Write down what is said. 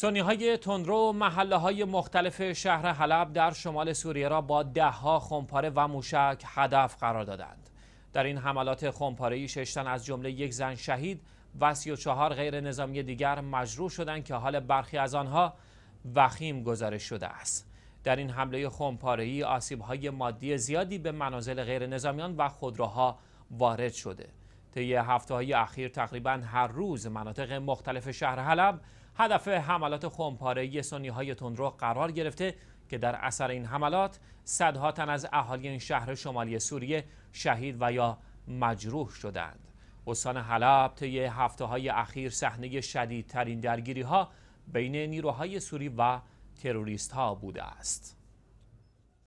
سونی های تندرو محله های مختلف شهر حلب در شمال سوریه را با دهها خمپاره و موشک هدف قرار دادند. در این حملات خمپاره ای ششتن از جمله یک زن شهید و چهار غیر نظامی دیگر مجروح شدند که حال برخی از آنها وخیم گزارش شده است. در این حمله خمپاره ای آسیب های مادی زیادی به منازل غیر نظامیان و خودروها وارد شده. طی هفته های اخیر تقریبا هر روز مناطق مختلف شهر حلب هدف حملات خمپاره سنی های تندرو قرار گرفته که در اثر این حملات صدها تن از اهالی این شهر شمالی سوریه شهید و یا مجروح شدند. استان حلب طی هفته های اخیر صحنه شدیدترین درگیری ها بین نیروهای سوری و تروریست ها بوده است.